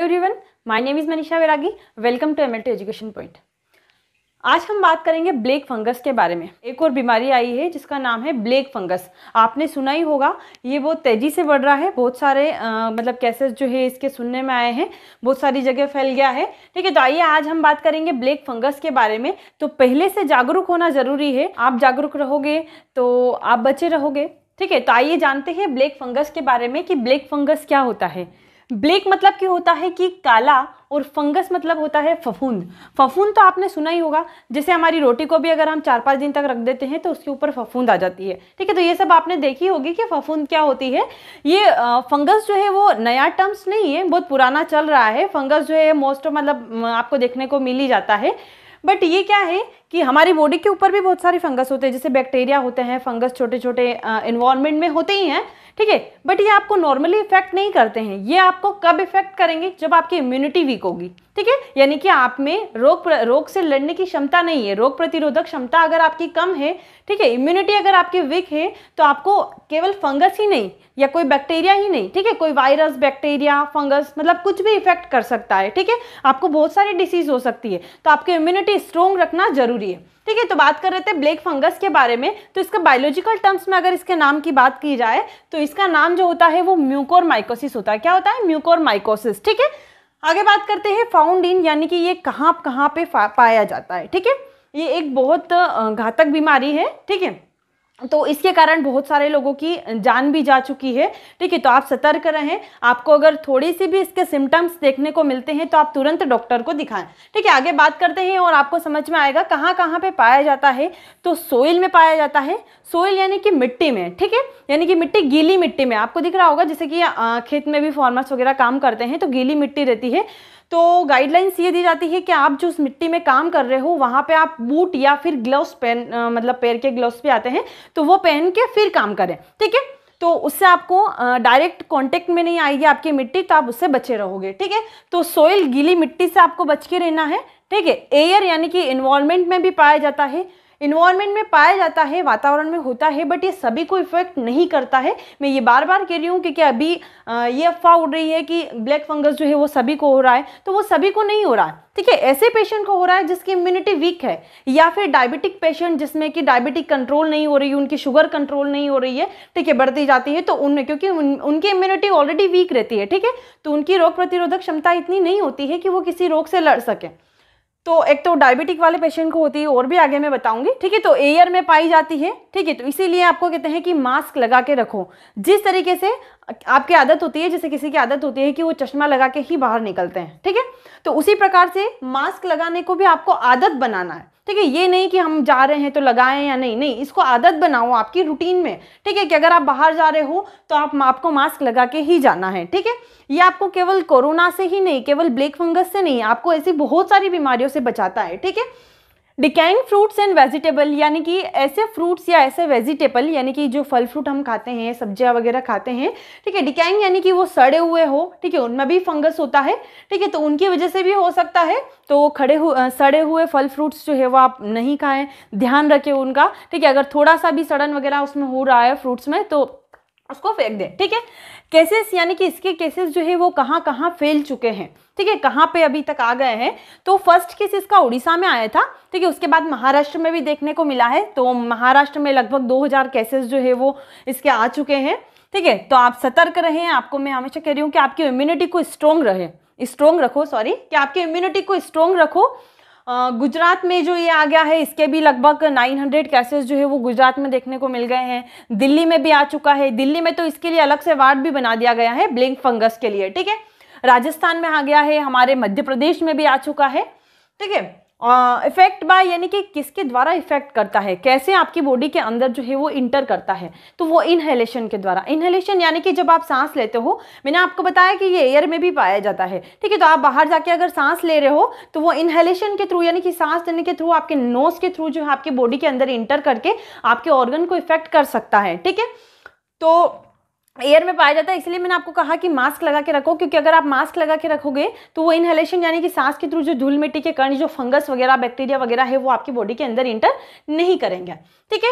everyone my name is Manisha Vairagi welcome to MLT education point आज हम बात करेंगे ब्लैक फंगस के बारे में एक और बीमारी आई है जिसका नाम है ब्लैक फंगस आपने सुना ही होगा ये बहुत तेज़ी से बढ़ रहा है बहुत सारे आ, मतलब केसेस जो है इसके सुनने में आए हैं बहुत सारी जगह फैल गया है ठीक है तो आइए आज हम बात करेंगे ब्लैक फंगस के बारे में तो पहले से जागरूक होना ज़रूरी है आप जागरूक रहोगे तो आप बचे रहोगे ठीक है तो आइए जानते हैं ब्लैक फंगस के बारे में कि ब्लैक फंगस क्या होता है ब्लैक मतलब क्या होता है कि काला और फंगस मतलब होता है फफूंद फफूंद तो आपने सुना ही होगा जैसे हमारी रोटी को भी अगर हम चार पाँच दिन तक रख देते हैं तो उसके ऊपर फफूंद आ जाती है ठीक है तो ये सब आपने देखी होगी कि फफूंद क्या होती है ये फंगस जो है वो नया टर्म्स नहीं है बहुत पुराना चल रहा है फंगस जो है मोस्ट मतलब आपको देखने को मिल ही जाता है बट ये क्या है कि हमारी बॉडी के ऊपर भी बहुत सारे फंगस होते हैं जैसे बैक्टीरिया होते हैं फंगस छोटे छोटे इन्वायरमेंट में होते ही हैं ठीक है बट ये आपको नॉर्मली इफेक्ट नहीं करते हैं ये आपको कब इफेक्ट करेंगे जब आपकी इम्यूनिटी वीक होगी ठीक है यानी कि आप में रोग रोग से लड़ने की क्षमता नहीं है रोग प्रतिरोधक क्षमता अगर आपकी कम है ठीक है इम्यूनिटी अगर आपकी वीक है तो आपको केवल फंगस ही नहीं या कोई बैक्टीरिया ही नहीं ठीक है कोई वायरस बैक्टीरिया फंगस मतलब कुछ भी इफेक्ट कर सकता है ठीक है आपको बहुत सारी डिसीज हो सकती है तो आपकी इम्यूनिटी स्ट्रोंग रखना जरूरी है ठीक है तो बात कर रहे थे ब्लैक फंगस के बारे में तो इसका बायोलॉजिकल टर्म्स में अगर इसके नाम की बात की जाए तो इसका नाम जो होता है वो म्यूकोर माइकोसिस होता है क्या होता है म्यूकोर माइकोसिस ठीक है आगे बात करते हैं फाउंड इन यानी कि ये कहाँ कहाँ पे पाया जाता है ठीक है ये एक बहुत घातक बीमारी है ठीक है तो इसके कारण बहुत सारे लोगों की जान भी जा चुकी है ठीक है तो आप सतर्क रहें आपको अगर थोड़ी सी भी इसके सिम्टम्स देखने को मिलते हैं तो आप तुरंत डॉक्टर को दिखाएं ठीक है आगे बात करते हैं और आपको समझ में आएगा कहाँ कहाँ पे पाया जाता है तो सोइल में पाया जाता है सोइल यानी कि मिट्टी में ठीक है यानी कि मिट्टी गीली मिट्टी में आपको दिख रहा होगा जैसे कि खेत में भी फॉर्मर्स वगैरह काम करते हैं तो गीली मिट्टी रहती है तो गाइडलाइंस ये दी जाती है कि आप जो उस मिट्टी में काम कर रहे हो वहाँ पे आप बूट या फिर ग्लव्स पहन मतलब पैर के ग्लव्स भी आते हैं तो वो पहन के फिर काम करें ठीक है तो उससे आपको डायरेक्ट कांटेक्ट में नहीं आएगी आपकी मिट्टी तो आप उससे बचे रहोगे ठीक है तो सोइल गीली मिट्टी से आपको बच के रहना है ठीक है एयर यानी कि इन्वॉलमेंट में भी पाया जाता है इन्वायरमेंट में पाया जाता है वातावरण में होता है बट ये सभी को इफेक्ट नहीं करता है मैं ये बार बार कह रही हूँ क्योंकि अभी ये अफवाह उड़ रही है कि ब्लैक फंगस जो है वो सभी को हो रहा है तो वो सभी को नहीं हो रहा है ठीक है ऐसे पेशेंट को हो रहा है जिसकी इम्यूनिटी वीक है या फिर डायबिटिक पेशेंट जिसमें कि डायबिटिक कंट्रोल नहीं हो रही है उनकी शुगर कंट्रोल नहीं हो रही है ठीक है बढ़ती जाती है तो उनमें क्योंकि उन, उनकी इम्यूनिटी ऑलरेडी वीक रहती है ठीक है तो उनकी रोग प्रतिरोधक क्षमता इतनी नहीं होती है कि वो किसी रोग से लड़ सकें तो एक तो डायबिटिक वाले पेशेंट को होती है और भी आगे मैं बताऊंगी ठीक है तो एयर में पाई जाती है ठीक है तो इसीलिए आपको कहते हैं कि मास्क लगा के रखो जिस तरीके से आपकी आदत होती है जैसे किसी की आदत होती है कि वो चश्मा लगा के ही बाहर निकलते हैं ठीक है तो उसी प्रकार से मास्क लगाने को भी आपको आदत बनाना है ठीक है ये नहीं कि हम जा रहे हैं तो लगाएं या नहीं नहीं इसको आदत बनाओ आपकी रूटीन में ठीक है कि अगर आप बाहर जा रहे हो तो आप आपको मास्क लगा के ही जाना है ठीक है ये आपको केवल कोरोना से ही नहीं केवल ब्लैक फंगस से नहीं आपको ऐसी बहुत सारी बीमारियों से बचाता है ठीक है डिकैंग फ्रूट्स एंड वेजिटेबल यानी कि ऐसे फ्रूट्स या ऐसे वेजिटेबल यानी कि जो फल फ्रूट हम खाते हैं सब्जियां वगैरह खाते हैं ठीक है डिकैंग यानी कि वो सड़े हुए हो ठीक है उनमें भी फंगस होता है ठीक है तो उनकी वजह से भी हो सकता है तो खड़े हुए सड़े हुए फल फ्रूट्स जो है वो आप नहीं खाएं ध्यान रखें उनका ठीक है अगर थोड़ा सा भी सड़न वगैरह उसमें हो रहा है फ्रूट्स में तो उसको फेंक दें ठीक है केसेस यानी कि इसके केसेस जो है वो कहाँ कहाँ फेल चुके हैं ठीक है कहाँ पे अभी तक आ गए हैं तो फर्स्ट केस इसका उड़ीसा में आया था ठीक है उसके बाद महाराष्ट्र में भी देखने को मिला है तो महाराष्ट्र में लगभग 2000 केसेस जो है वो इसके आ चुके हैं ठीक है तो आप सतर्क रहें आपको मैं हमेशा कह रही हूँ कि आपकी इम्यूनिटी को स्ट्रोंग रहे स्ट्रोंग रखो सॉरी कि आपकी इम्यूनिटी को स्ट्रोंग रखो गुजरात में जो ये आ गया है इसके भी लगभग 900 केसेस जो है वो गुजरात में देखने को मिल गए हैं दिल्ली में भी आ चुका है दिल्ली में तो इसके लिए अलग से वार्ड भी बना दिया गया है ब्लिंक फंगस के लिए ठीक है राजस्थान में आ गया है हमारे मध्य प्रदेश में भी आ चुका है ठीक है इफेक्ट बाय यानी कि किसके द्वारा इफेक्ट करता है कैसे आपकी बॉडी के अंदर जो है वो इंटर करता है तो वो इनहेलेशन के द्वारा इनहेलेशन यानी कि जब आप सांस लेते हो मैंने आपको बताया कि ये एयर में भी पाया जाता है ठीक है तो आप बाहर जाके अगर सांस ले रहे हो तो वो इनहेलेशन के थ्रू यानी कि सांस लेने के थ्रू आपके नोज के थ्रू जो है आपके बॉडी के अंदर इंटर करके आपके ऑर्गन को इफेक्ट कर सकता है ठीक है तो एयर में पाया जाता है इसलिए मैंने आपको कहा कि मास्क लगा के रखो क्योंकि अगर आप मास्क लगा के रखोगे तो वो इनहेलेशन यानी कि सांस के थ्रू जो धूल मिट्टी के कण जो फंगस वगैरह बैक्टीरिया वगैरह है वो आपकी बॉडी के अंदर इंटर नहीं करेंगे ठीक है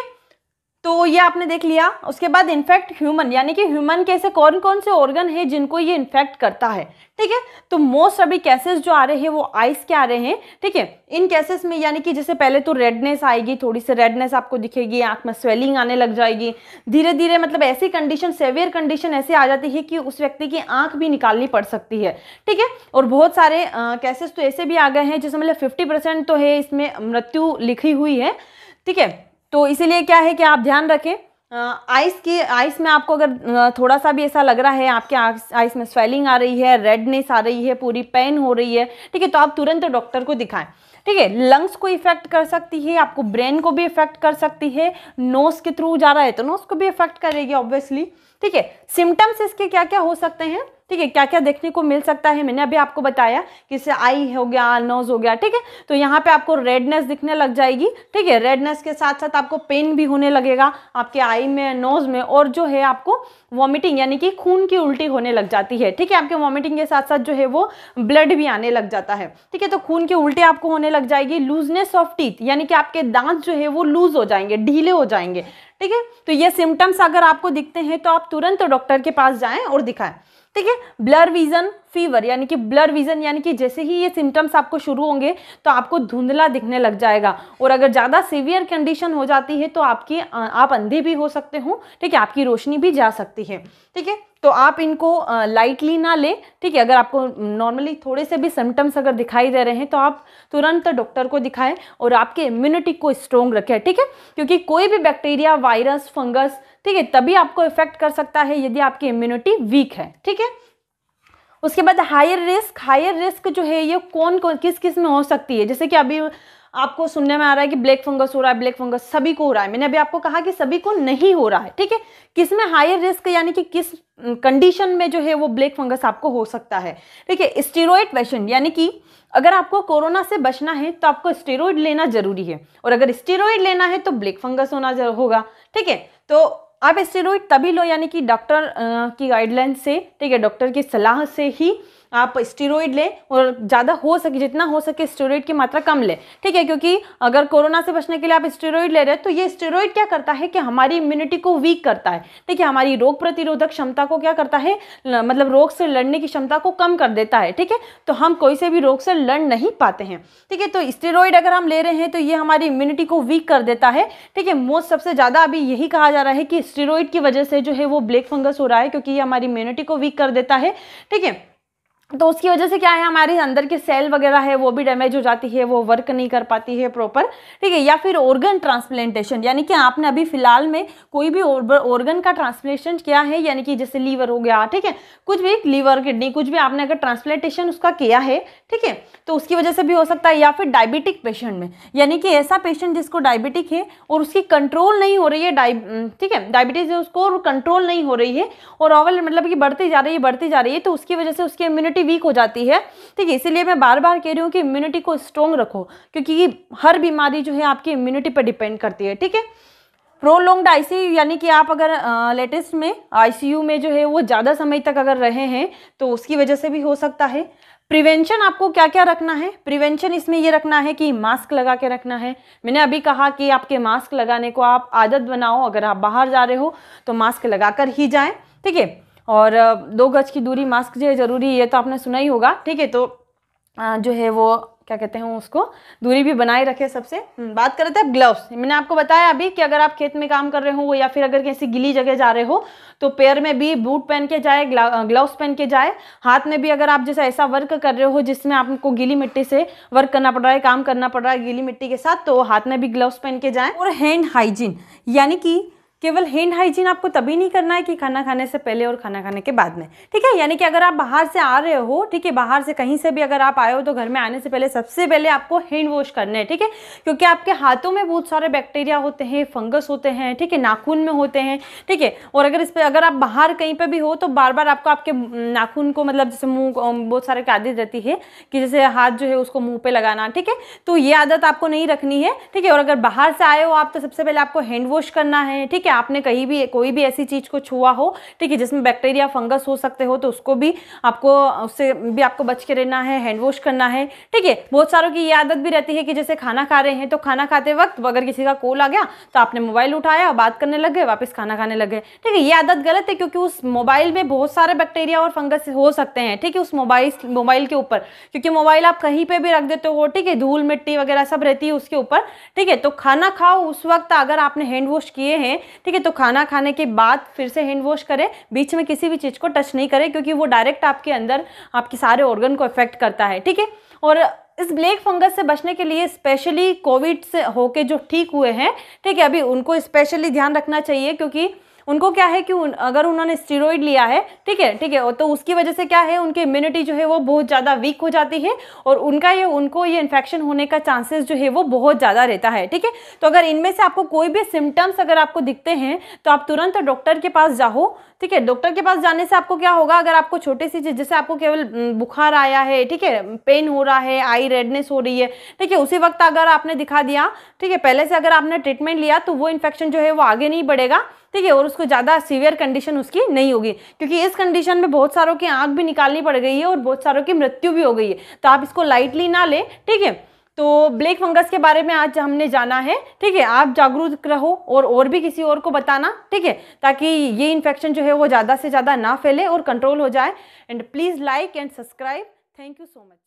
तो ये आपने देख लिया उसके बाद इन्फेक्ट ह्यूमन यानी कि ह्यूमन के ऐसे कौन कौन से ऑर्गन है जिनको ये इन्फेक्ट करता है ठीक है तो मोस्ट अभी केसेस जो आ रहे हैं वो आइस के आ रहे हैं ठीक है इन केसेस में यानी कि जैसे पहले तो रेडनेस आएगी थोड़ी सी रेडनेस आपको दिखेगी आँख में स्वेलिंग आने लग जाएगी धीरे धीरे मतलब ऐसी कंडीशन सेवियर कंडीशन ऐसी आ जाती है कि उस व्यक्ति की आँख भी निकालनी पड़ सकती है ठीक है और बहुत सारे केसेस तो ऐसे भी आ गए हैं जैसे मतलब फिफ्टी तो है इसमें मृत्यु लिखी हुई है ठीक है तो इसीलिए क्या है कि आप ध्यान रखें आइस की आइस में आपको अगर थोड़ा सा भी ऐसा लग रहा है आपके आइस में स्वेलिंग आ रही है रेडनेस आ रही है पूरी पेन हो रही है ठीक है तो आप तुरंत डॉक्टर को दिखाएं ठीक है लंग्स को इफेक्ट कर सकती है आपको ब्रेन को भी इफेक्ट कर सकती है नोस के थ्रू जा रहा है तो नोज को भी इफेक्ट करेगी ऑब्वियसली ठीक है सिम्टम्स इसके क्या क्या हो सकते हैं ठीक है क्या क्या देखने को मिल सकता है मैंने अभी आपको बताया कि इससे आई हो गया नोज हो गया ठीक है तो यहाँ पे आपको रेडनेस दिखने लग जाएगी ठीक है रेडनेस के साथ साथ आपको पेन भी होने लगेगा आपके आई में नोज में और जो है आपको वॉमिटिंग यानी कि खून की उल्टी होने लग जाती है ठीक है आपके वॉमिटिंग के साथ साथ जो है वो ब्लड भी आने लग जाता है ठीक है तो खून की उल्टी आपको होने लग जाएगी लूजनेस ऑफ टीथ यानी कि आपके दांत जो है वो लूज हो जाएंगे ढीले हो जाएंगे ठीक है तो ये सिम्टम्स अगर आपको दिखते हैं तो आप तुरंत डॉक्टर के पास जाएं और दिखाएं ठीक है ब्लर विजन फीवर यानी कि ब्लर विजन यानी कि जैसे ही ये सिम्टम्स आपको शुरू होंगे तो आपको धुंधला दिखने लग जाएगा और अगर ज़्यादा सीवियर कंडीशन हो जाती है तो आपकी आप अंधे भी हो सकते हो ठीक है आपकी रोशनी भी जा सकती है ठीक है तो आप इनको लाइटली ना लें ठीक है अगर आपको नॉर्मली थोड़े से भी सिम्टम्स अगर दिखाई दे रहे हैं तो आप तुरंत डॉक्टर को दिखाएं और आपके इम्यूनिटी को स्ट्रोंग रखें ठीक है क्योंकि कोई भी बैक्टीरिया वायरस फंगस ठीक है तभी आपको इफेक्ट कर सकता है यदि आपकी इम्यूनिटी वीक है ठीक है उसके बाद हायर रिस्क हायर रिस्क जो है ये कौन कौन किस किस में हो सकती है जैसे कि अभी आपको सुनने में आ रहा है कि ब्लैक फंगस हो रहा है ब्लैक फंगस सभी को हो रहा है मैंने अभी आपको कहा कि सभी को नहीं हो रहा है ठीक है किस में हायर रिस्क यानी कि किस कंडीशन में जो है वो ब्लैक फंगस आपको हो सकता है ठीक है स्टेरॉयड वैशन यानी कि अगर आपको कोरोना से बचना है तो आपको स्टेरॉयड लेना जरूरी है और अगर स्टेरॉइड लेना है तो ब्लैक फंगस होना होगा ठीक है तो आप स्टेरॉइड तभी लो यानी कि डॉक्टर की गाइडलाइन से ठीक है डॉक्टर की सलाह से ही आप स्टीरोइड लें और ज़्यादा हो सके जितना हो सके स्टेरॉइड की मात्रा कम लें ठीक है क्योंकि अगर कोरोना से बचने के लिए आप स्टेरॉइड ले रहे हैं तो ये स्टीरोइड क्या करता है कि हमारी इम्यूनिटी को वीक करता है ठीक है हमारी रोग प्रतिरोधक क्षमता को क्या करता है मतलब रोग से लड़ने की क्षमता को कम कर देता है ठीक है तो हम कोई से भी रोग से लड़ नहीं पाते हैं ठीक है तो स्टेरॉइड अगर हम ले रहे हैं तो ये हमारी इम्यूनिटी को वीक कर देता है ठीक है मोस्ट सबसे ज़्यादा अभी यही कहा जा रहा है कि स्टेरॉइड की वजह से जो है वो ब्लैक फंगस हो रहा है क्योंकि ये हमारी इम्यूनिटी को वीक कर देता है ठीक है तो उसकी वजह से क्या है हमारे अंदर की सेल वगैरह है वो भी डैमेज हो जाती है वो वर्क नहीं कर पाती है प्रॉपर ठीक है या फिर ऑर्गन ट्रांसप्लांटेशन यानी कि आपने अभी फिलहाल में कोई भी ऑर्गन का ट्रांसप्लेशन किया है यानी कि जैसे लीवर हो गया ठीक है कुछ भी लीवर किडनी कुछ भी आपने अगर ट्रांसप्लांटेशन उसका किया है ठीक है तो उसकी वजह से भी हो सकता है या फिर डायबिटिक पेशेंट में यानी कि ऐसा पेशेंट जिसको डायबिटिक है और उसकी कंट्रोल नहीं हो रही है ठीक है डायबिटीज़ उसको कंट्रोल नहीं हो रही है और ओवल मतलब कि बढ़ती जा रही है बढ़ती जा रही है तो उसकी वजह से उसकी इम्यूनिटी इम्यूनिटी वीक हो जाती है ठीक है इसीलिए मैं बार बार कह रही हूँ कि इम्यूनिटी को स्ट्रॉन्ग रखो क्योंकि हर बीमारी जो है आपकी इम्यूनिटी पर डिपेंड करती है ठीक है प्रोलोंग्ड आईसीयू यानी कि आप अगर लेटेस्ट में आईसीयू में जो है वो ज़्यादा समय तक अगर रहे हैं तो उसकी वजह से भी हो सकता है प्रिवेंशन आपको क्या क्या रखना है प्रिवेंशन इसमें ये रखना है कि मास्क लगा के रखना है मैंने अभी कहा कि आपके मास्क लगाने को आप आदत बनाओ अगर आप बाहर जा रहे हो तो मास्क लगा ही जाएं ठीक है और दो गज की दूरी मास्क जो है ज़रूरी है तो आपने सुना ही होगा ठीक है तो जो है वो क्या कहते हैं उसको दूरी भी बनाए रखे सबसे हम्म, बात कर रहे ग्लव्स मैंने आपको बताया अभी कि अगर आप खेत में काम कर रहे हो या फिर अगर किसी गिली जगह जा रहे हो तो पैर में भी बूट पहन के जाए ग्लव्स पहन के जाए हाथ में भी अगर आप जैसा ऐसा वर्क कर रहे हो जिसमें आपको गीली मिट्टी से वर्क करना पड़ रहा है काम करना पड़ रहा है गीली मिट्टी के साथ तो हाथ में भी ग्लव्स पहन के जाए और हैंड हाइजीन यानी कि केवल हैंड हाइजीन आपको तभी नहीं करना है कि खाना खाने से पहले और खाना खाने के बाद में ठीक है यानी कि अगर आप बाहर से आ रहे हो ठीक है बाहर से कहीं से भी अगर आप आए हो तो घर में आने से पहले सबसे पहले आपको हैंड वॉश करना है ठीक है क्योंकि आपके हाथों में बहुत सारे बैक्टीरिया होते हैं फंगस होते हैं ठीक है नाखून में होते हैं ठीक है और अगर इस पर अगर आप बाहर कहीं पर भी हो तो बार बार आपको आपके नाखून को मतलब जैसे मुँह बहुत सारे की आदत रहती है कि जैसे हाथ जो है उसको मुँह पर लगाना ठीक है तो ये आदत आपको नहीं रखनी है ठीक है और अगर बाहर से आए हो आप तो सबसे पहले आपको हैंड वॉश करना है ठीक है आपने कहीं भी कोई भी ऐसी चीज़ को छुआ हो ठीक है जिसमें बैक्टीरिया फंगस हो सकते हो तो उसको भी आपको उससे भी आपको बच के रहना है हैंड वॉश करना है ठीक है बहुत सारों की ये आदत भी रहती है कि जैसे खाना खा रहे हैं तो खाना खाते वक्त अगर किसी का कॉल आ गया तो आपने मोबाइल उठाया बात करने लग गए वापस खाना खाने लग गए ठीक है ये आदत गलत है क्योंकि उस मोबाइल में बहुत सारे बैक्टीरिया और फंगस हो सकते हैं ठीक है उस मोबाइल मोबाइल के ऊपर क्योंकि मोबाइल आप कहीं पर भी रख देते हो ठीक है धूल मिट्टी वगैरह सब रहती है उसके ऊपर ठीक है तो खाना खाओ उस वक्त अगर आपने हैंड वॉश किए हैं ठीक है तो खाना खाने के बाद फिर से हैंड वॉश करें बीच में किसी भी चीज़ को टच नहीं करें क्योंकि वो डायरेक्ट आपके अंदर आपके सारे ऑर्गन को इफेक्ट करता है ठीक है और इस ब्लैक फंगस से बचने के लिए स्पेशली कोविड से होके जो ठीक हुए हैं ठीक है अभी उनको स्पेशली ध्यान रखना चाहिए क्योंकि उनको क्या है कि उन, अगर उन्होंने स्टीरोइड लिया है ठीक है ठीक है तो उसकी वजह से क्या है उनकी इम्यूनिटी जो है वो बहुत ज़्यादा वीक हो जाती है और उनका ये उनको ये इन्फेक्शन होने का चांसेस जो है वो बहुत ज़्यादा रहता है ठीक है तो अगर इनमें से आपको कोई भी सिम्टम्स अगर आपको दिखते हैं तो आप तुरंत डॉक्टर के पास जाओ ठीक है डॉक्टर के पास जाने से आपको क्या होगा अगर आपको छोटी सी चीज़ जैसे आपको केवल बुखार आया है ठीक है पेन हो रहा है आई रेडनेस हो रही है ठीक है उसी वक्त अगर आपने दिखा दिया ठीक है पहले से अगर आपने ट्रीटमेंट लिया तो वो इन्फेक्शन जो है वो आगे नहीं बढ़ेगा ठीक है और उसको ज़्यादा सीवियर कंडीशन उसकी नहीं होगी क्योंकि इस कंडीशन में बहुत सारों की आँख भी निकालनी पड़ गई है और बहुत सारों की मृत्यु भी हो गई है तो आप इसको लाइटली ना लें ठीक है तो ब्लैक फंगस के बारे में आज हमने जाना है ठीक है आप जागरूक रहो और और भी किसी और को बताना ठीक है ताकि ये इन्फेक्शन जो है वो ज़्यादा से ज़्यादा ना फैले और कंट्रोल हो जाए and please like and subscribe thank you so much